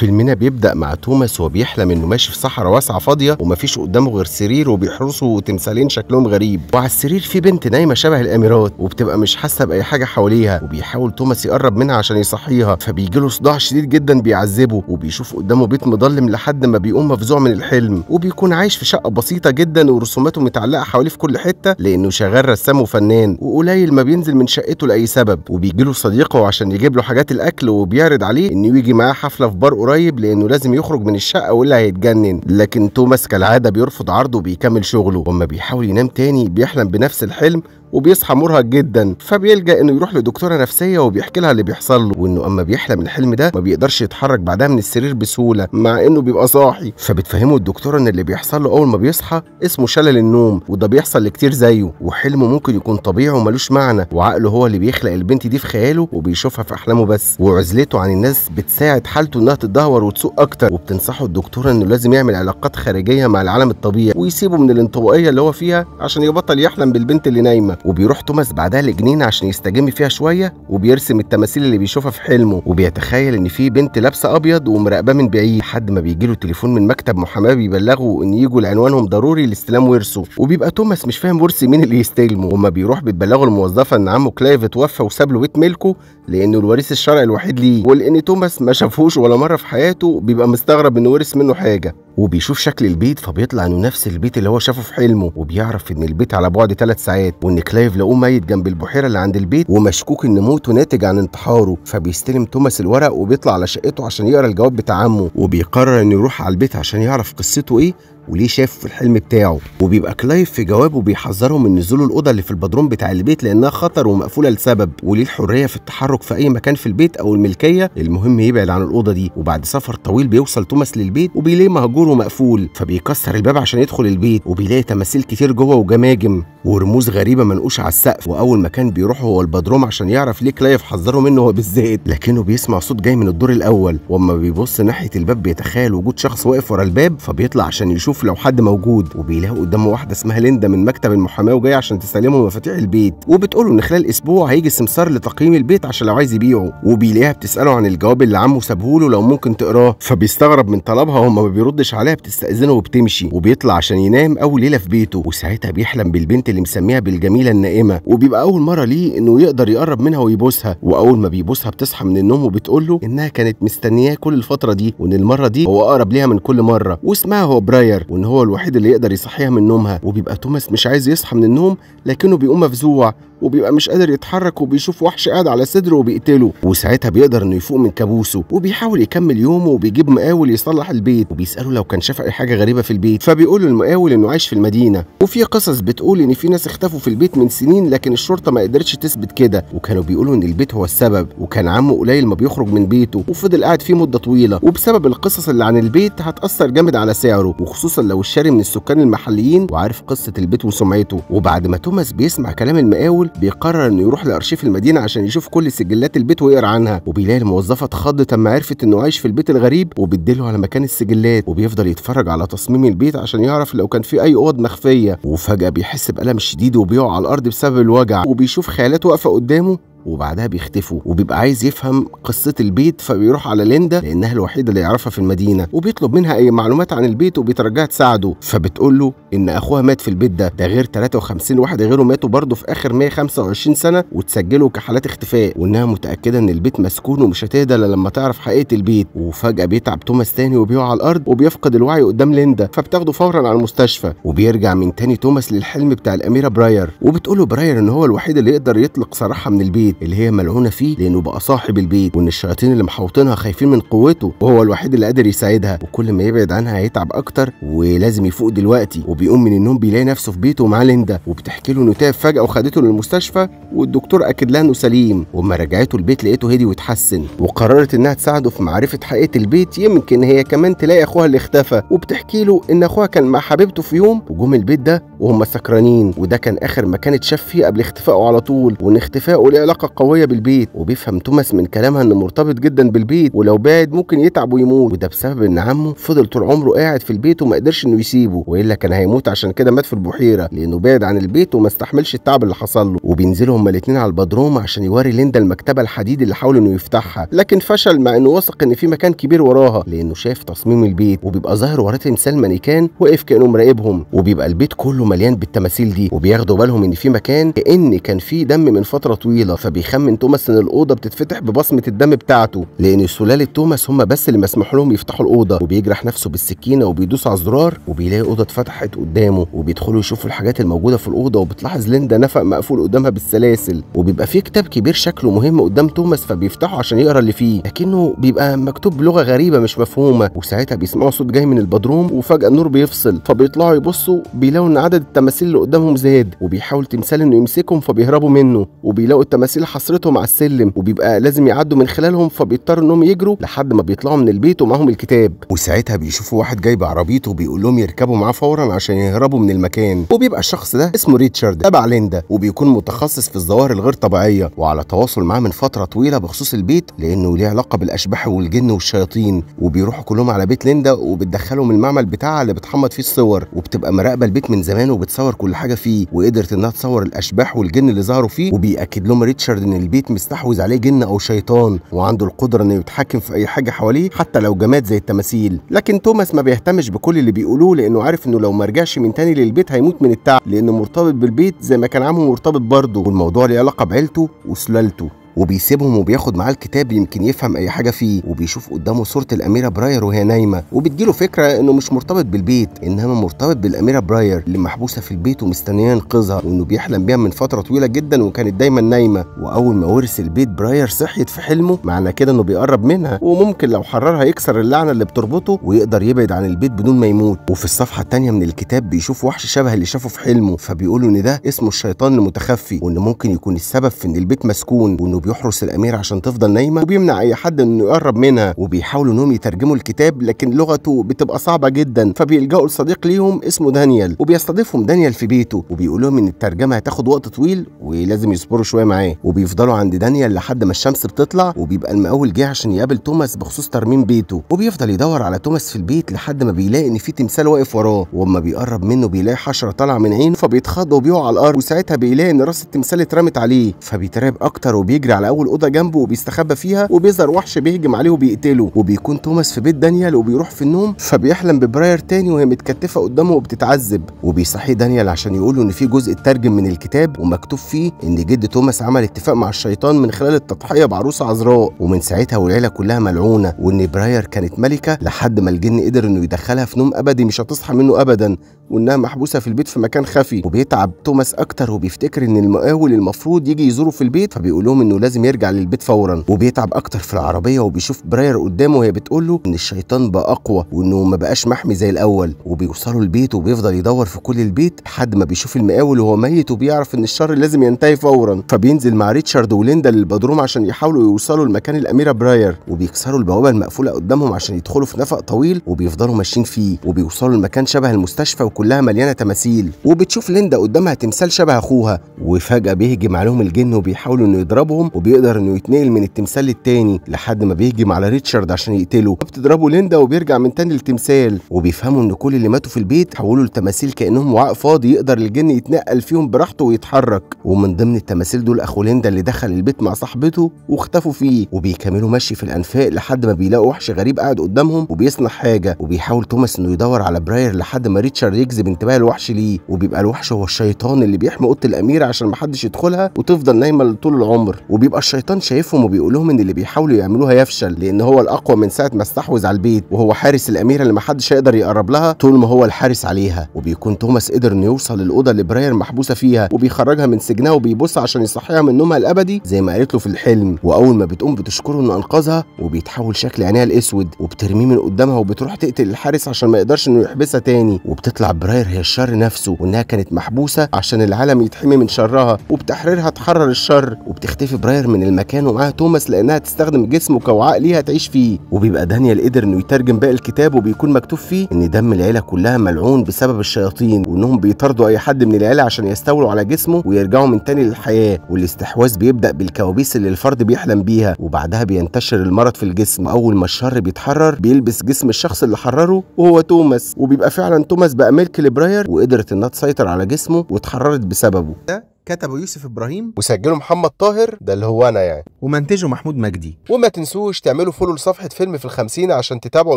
فيلمنا بيبدا مع توماس وبيحلم انه ماشي في صحراء واسعه فاضيه ومفيش قدامه غير سرير وبيحرسه تمثالين شكلهم غريب وعلى السرير في بنت نايمه شبه الاميرات وبتبقى مش حاسه باي حاجه حواليها وبيحاول توماس يقرب منها عشان يصحيها فبيجي له صداع شديد جدا بيعذبه وبيشوف قدامه بيت مضلم لحد ما بيقوم مفزوع من الحلم وبيكون عايش في شقه بسيطه جدا ورسوماته متعلقه حواليه في كل حته لانه شغال رسام وفنان وقليل ما بينزل من شقته لاي سبب وبيجي له صديقه عشان يجيب له حاجات الاكل وبيعرض عليه انه يجي معاه حفله في بار قريب لانه لازم يخرج من الشقه ولا هيتجنن لكن توماس كالعاده بيرفض عرضه وبيكمل شغله وما بيحاول ينام تاني بيحلم بنفس الحلم وبيصحى مرهق جدا فبيلجا انه يروح لدكتوره نفسيه وبيحكي لها اللي بيحصل له وانه اما بيحلم الحلم ده ما بيقدرش يتحرك بعدها من السرير بسهوله مع انه بيبقى صاحي فبتفهمه الدكتوره ان اللي بيحصل له اول ما بيصحى اسمه شلل النوم وده بيحصل لكتير زيه وحلمه ممكن يكون طبيعي وملوش معنى وعقله هو اللي بيخلق البنت دي في خياله وبيشوفها في احلامه بس وعزلته عن الناس بتساعد حالته انها تتدهور وتسوق اكتر وبتنصحه الدكتوره انه لازم يعمل علاقات خارجيه مع العالم الطبيعي ويسيبه من الانطوائيه اللي هو فيها عشان يبطل يحلم بالبنت اللي نايمه وبيروح توماس بعدها لجنينه عشان يستجم فيها شويه وبيرسم التماثيل اللي بيشوفها في حلمه وبيتخيل ان في بنت لابسه ابيض ومراقباه من بعيد لحد ما بيجي له تليفون من مكتب محاماه بيبلغه ان يجوا لعنوانهم ضروري لاستلام ورثه وبيبقى توماس مش فاهم ورث مين اللي يستلمه وما بيروح بتبلغه الموظفه ان عمه كلايف اتوفى وساب له بيت ملكه لانه الوريث الشرعي الوحيد ليه ولان توماس ما شافهوش ولا مره في حياته بيبقى مستغرب انه ورث منه حاجه وبيشوف شكل البيت فبيطلع انه نفس البيت اللي هو شافه في حلمه وبيعرف ان البيت على بعد ثلاث ساعات وان كلايف لقوه ميت جنب البحيره اللي عند البيت ومشكوك ان موته ناتج عن انتحاره فبيستلم توماس الورق وبيطلع على شقته عشان يقرا الجواب بتاع عمه وبيقرر انه يروح على البيت عشان يعرف قصته ايه وليه شاف في الحلم بتاعه وبيبقى كلايف في جوابه بيحذرهم من نزوله الاوضه اللي في البدروم بتاع البيت لانها خطر ومقفوله لسبب وليه الحريه في التحرك في اي مكان في البيت او الملكيه المهم يبعد عن الاوضه دي وبعد سفر طويل بيوصل توماس للبيت وبيلاقي مهجور ومقفول فبيكسر الباب عشان يدخل البيت وبيلاقي تماثيل كتير جوه وجماجم ورموز غريبه منقوشه على السقف واول مكان بيروحه هو البدروم عشان يعرف ليه كلايف حذره منه هو بالذات لكنه بيسمع صوت جاي من الدور الاول واما بيبص ناحيه الباب بيتخيل وجود شخص واقف ورا الباب فبيطلع عشان يشوف بيشوف لو حد موجود وبيلاقوا قدامه واحده اسمها ليندا من مكتب المحاماه وجايه عشان تسلمه مفاتيح البيت وبتقول له ان خلال اسبوع هيجي السمسار لتقييم البيت عشان لو عايز يبيعه وبيلاقيها بتساله عن الجواب اللي عمه سابه له لو ممكن تقراه فبيستغرب من طلبها ما بيردش عليها بتستاذنه وبتمشي وبيطلع عشان ينام اول ليله في بيته وساعتها بيحلم بالبنت اللي مسميها بالجميله النائمه وبيبقى اول مره ليه انه يقدر يقرب منها ويبوسها واول ما بيبوسها بتصحى من النوم وبتقول له انها كانت مستنياه كل الفتره دي وان المره دي هو اقرب ليها من كل مره واسمها هو براير السحر وان هو الوحيد اللي يقدر يصحيها من نومها وبيبقى توماس مش عايز يصحى من النوم لكنه بيقوم مفزوع وبيبقى مش قادر يتحرك وبيشوف وحش قاعد على صدره وبيقتله وساعتها بيقدر انه يفوق من كابوسه وبيحاول يكمل يومه وبيجيب مقاول يصلح البيت وبيساله لو كان شاف اي حاجه غريبه في البيت فبيقول المقاول انه عايش في المدينه وفي قصص بتقول ان في ناس اختفوا في البيت من سنين لكن الشرطه ما قدرتش تثبت كده وكانوا بيقولوا ان البيت هو السبب وكان عمه قليل ما بيخرج من بيته وفضل قاعد فيه مده طويله وبسبب القصص اللي عن البيت هتاثر جامد على سعره وخصوصا لو الشاري من السكان المحليين وعارف قصه البيت وسمعته وبعد ما توماس بيسمع كلام المقاول بيقرر إنه يروح لأرشيف المدينة عشان يشوف كل سجلات البيت ويقرا عنها وبيلاقي الموظفة اتخضت أما عرفت إنه عايش في البيت الغريب وبتدله على مكان السجلات وبيفضل يتفرج على تصميم البيت عشان يعرف لو كان في أي أوض مخفية وفجأة بيحس بألم شديد وبيقع على الأرض بسبب الوجع وبيشوف خيالات واقفة قدامه وبعدها بيختفوا وبيبقى عايز يفهم قصه البيت فبيروح على ليندا لانها الوحيده اللي يعرفها في المدينه وبيطلب منها اي معلومات عن البيت وبيترجاها تساعده فبتقول له ان اخوها مات في البيت ده ده غير 53 واحد غيره ماتوا برضه في اخر 125 سنه وتسجلوا كحالات اختفاء وانها متاكده ان البيت مسكون ومش هتهدى لما تعرف حقيقه البيت وفجاه بيتعب توماس تاني وبيقع على الارض وبيفقد الوعي قدام ليندا فبتاخده فورا على المستشفى وبيرجع من تاني توماس للحلم بتاع الاميره براير وبتقول له براير ان هو الوحيد اللي يقدر يطلق سراحها من البيت البيت اللي هي ملعونه فيه لانه بقى صاحب البيت وان الشياطين اللي محوطينها خايفين من قوته وهو الوحيد اللي قادر يساعدها وكل ما يبعد عنها هيتعب اكتر ولازم يفوق دلوقتي وبيقوم من النوم بيلاقي نفسه في بيته مع ليندا وبتحكي له انه تعب فجاه وخدته للمستشفى والدكتور اكد لها انه سليم وما رجعته البيت لقيته هدي واتحسن وقررت انها تساعده في معرفه حقيقه البيت يمكن هي كمان تلاقي اخوها اللي اختفى وبتحكي له ان اخوها كان مع حبيبته في يوم وجم البيت ده وهم سكرانين وده كان اخر مكان اتشاف فيه قبل اختفائه على طول وان اختفائه له علاقه قويه بالبيت وبيفهم توماس من كلامها انه مرتبط جدا بالبيت ولو بعد ممكن يتعب ويموت وده بسبب ان عمه فضل طول عمره قاعد في البيت وما قدرش انه يسيبه والا كان هيموت عشان كده مات في البحيره لانه بعد عن البيت وما استحملش التعب اللي حصل له وبينزلوا هما الاثنين على البدروم عشان يوري ليندا المكتبه الحديد اللي حاول انه يفتحها لكن فشل مع انه واثق ان في مكان كبير وراها لانه شاف تصميم البيت وبيبقى ظاهر وراه تمثال مانيكان واقف كانه مراقبهم وبيبقى البيت كله مليان بالتماثيل دي وبياخدوا بالهم ان في مكان كان كان في دم من فتره طويله فبيخمن توماس ان الاوضه بتتفتح ببصمه الدم بتاعته لان سلاله توماس هم بس اللي مسموح لهم يفتحوا الاوضه وبيجرح نفسه بالسكينه وبيدوس على الزرار وبيلاقي اوضه اتفتحت قدامه وبيدخلوا يشوفوا الحاجات الموجوده في الاوضه وبتلاحظ ليندا نفق مقفول قدامها بالسلاسل وبيبقى في كتاب كبير شكله مهم قدام توماس فبيفتحه عشان يقرا اللي فيه لكنه بيبقى مكتوب بلغه غريبه مش مفهومه وساعتها بيسمعوا صوت جاي من البدروم وفجاه النور بيفصل فبيطلعوا يبصوا بيلاقوا ان عدد عدد التماثيل اللي قدامهم زاد وبيحاول تمثال انه يمسكهم فبيهربوا منه وبيلاقوا التماثيل حصرتهم على السلم وبيبقى لازم يعدوا من خلالهم فبيضطروا انهم يجروا لحد ما بيطلعوا من البيت ومعاهم الكتاب وساعتها بيشوفوا واحد جاي بعربيته وبيقول لهم يركبوا معاه فورا عشان يهربوا من المكان وبيبقى الشخص ده اسمه ريتشارد تبع ليندا وبيكون متخصص في الظواهر الغير طبيعيه وعلى تواصل معاه من فتره طويله بخصوص البيت لانه ليه علاقه بالاشباح والجن والشياطين وبيروحوا كلهم على بيت ليندا وبتدخلهم المعمل بتاعها اللي بتحمض فيه الصور وبتبقى مراقبه البيت من زمان مكانه وبتصور كل حاجه فيه وقدرت انها تصور الاشباح والجن اللي ظهروا فيه وبيأكد لهم ريتشارد ان البيت مستحوذ عليه جن او شيطان وعنده القدره انه يتحكم في اي حاجه حواليه حتى لو جماد زي التماثيل لكن توماس ما بيهتمش بكل اللي بيقولوه لانه عارف انه لو ما رجعش من تاني للبيت هيموت من التعب لانه مرتبط بالبيت زي ما كان عمه مرتبط برضه والموضوع له علاقه بعيلته وسلالته وبيسيبهم وبياخد معاه الكتاب يمكن يفهم اي حاجه فيه وبيشوف قدامه صوره الاميره براير وهي نايمه وبتجيله فكره انه مش مرتبط بالبيت انما مرتبط بالاميره براير اللي محبوسه في البيت ومستنيه ينقذها وانه بيحلم بيها من فتره طويله جدا وكانت دايما نايمه واول ما ورث البيت براير صحيت في حلمه معنى كده انه بيقرب منها وممكن لو حررها يكسر اللعنه اللي بتربطه ويقدر يبعد عن البيت بدون ما يموت وفي الصفحه الثانيه من الكتاب بيشوف وحش شبه اللي شافه في حلمه فبيقولوا ان ده اسمه الشيطان المتخفي وان ممكن يكون السبب في ان البيت مسكون وانه وبيحرس الامير عشان تفضل نايمه وبيمنع اي حد انه يقرب منها وبيحاولوا انهم يترجموا الكتاب لكن لغته بتبقى صعبه جدا فبيلجأوا لصديق ليهم اسمه دانيال وبيستضيفهم دانيال في بيته وبيقول لهم ان الترجمه هتاخد وقت طويل ولازم يصبروا شويه معاه وبيفضلوا عند دانيال لحد ما الشمس بتطلع وبيبقى المقاول جه عشان يقابل توماس بخصوص ترميم بيته وبيفضل يدور على توماس في البيت لحد ما بيلاقي ان في تمثال واقف وراه واما بيقرب منه بيلاقي حشره طالعه من عينه فبيتخض وبيقع على الارض وساعتها بيلاقي ان راس التمثال اترمت عليه فبيترعب اكتر وبيجري بيجري على اول اوضه جنبه وبيستخبى فيها وبيظهر وحش بيهجم عليه وبيقتله وبيكون توماس في بيت دانيال وبيروح في النوم فبيحلم ببراير تاني وهي متكتفه قدامه وبتتعذب وبيصحي دانيال عشان يقول له ان في جزء اترجم من الكتاب ومكتوب فيه ان جد توماس عمل اتفاق مع الشيطان من خلال التضحيه بعروسه عذراء ومن ساعتها والعيله كلها ملعونه وان براير كانت ملكه لحد ما الجن قدر انه يدخلها في نوم ابدي مش هتصحى منه ابدا وانها محبوسه في البيت في مكان خفي وبيتعب توماس اكتر وبيفتكر ان المقاول المفروض يجي يزوره في البيت فبيقول لهم انه لازم يرجع للبيت فورا وبيتعب اكتر في العربيه وبيشوف براير قدامه وهي بتقول له ان الشيطان بقى اقوى وانه ما بقاش محمي زي الاول وبيوصلوا البيت وبيفضل يدور في كل البيت لحد ما بيشوف المقاول وهو ميت وبيعرف ان الشر لازم ينتهي فورا فبينزل مع ريتشارد وليندا للبدروم عشان يحاولوا يوصلوا لمكان الاميره براير وبيكسروا البوابه المقفوله قدامهم عشان يدخلوا في نفق طويل وبيفضلوا ماشيين فيه وبيوصلوا لمكان شبه المستشفى كلها مليانه تماثيل وبتشوف ليندا قدامها تمثال شبه اخوها وفجاه بيهجم عليهم الجن وبيحاولوا انه يضربهم وبيقدر انه يتنقل من التمثال للتاني لحد ما بيهجم على ريتشارد عشان يقتله وبتضربه ليندا وبيرجع من تاني للتمثال وبيفهموا ان كل اللي ماتوا في البيت حولوا لتماثيل كانهم وعاء فاضي يقدر الجن يتنقل فيهم براحته ويتحرك ومن ضمن التماثيل دول اخو ليندا اللي دخل البيت مع صاحبته واختفوا فيه وبيكملوا مشي في الانفاق لحد ما بيلاقوا وحش غريب قاعد قدامهم وبيصنع حاجه وبيحاول توماس انه يدور على براير لحد ما ريتشارد بيجذب انتباه الوحش ليه وبيبقى الوحش هو الشيطان اللي بيحمي اوضه الامير عشان محدش يدخلها وتفضل نايمه طول العمر وبيبقى الشيطان شايفهم وبيقول لهم ان اللي بيحاولوا يعملوها يفشل لان هو الاقوى من ساعه ما استحوذ على البيت وهو حارس الاميره اللي محدش هيقدر يقرب لها طول ما هو الحارس عليها وبيكون توماس قدر انه يوصل للاوضه اللي براير محبوسه فيها وبيخرجها من سجنها وبيبص عشان يصحيها من نومها الابدي زي ما قالت له في الحلم واول ما بتقوم بتشكره انه انقذها وبيتحول شكل عينيها الاسود وبترميه من قدامها وبتروح تقتل الحارس عشان ما يقدرش انه يحبسها تاني وبتطلع براير هي الشر نفسه وانها كانت محبوسه عشان العالم يتحمي من شرها وبتحريرها تحرر الشر وبتختفي براير من المكان ومعاها توماس لانها تستخدم جسمه كوعاء ليها تعيش فيه وبيبقى دانيال قدر انه يترجم باقي الكتاب وبيكون مكتوب فيه ان دم العيله كلها ملعون بسبب الشياطين وانهم بيطاردوا اي حد من العيله عشان يستولوا على جسمه ويرجعوا من تاني للحياه والاستحواذ بيبدا بالكوابيس اللي الفرد بيحلم بيها وبعدها بينتشر المرض في الجسم واول ما الشر بيتحرر بيلبس جسم الشخص اللي حرره وهو توماس وبيبقى فعلا توماس بقى ملك لبراير وقدرت انها تسيطر على جسمه واتحررت بسببه ده كتبه يوسف ابراهيم وسجله محمد طاهر ده اللي هو انا يعني ومنتجه محمود مجدي وما تنسوش تعملوا فولو لصفحه فيلم في الخمسين عشان تتابعوا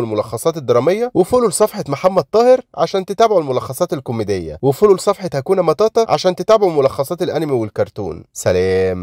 الملخصات الدراميه وفولو لصفحه محمد طاهر عشان تتابعوا الملخصات الكوميديه وفولو لصفحه هكونا مطاطا عشان تتابعوا ملخصات الانمي والكرتون سلام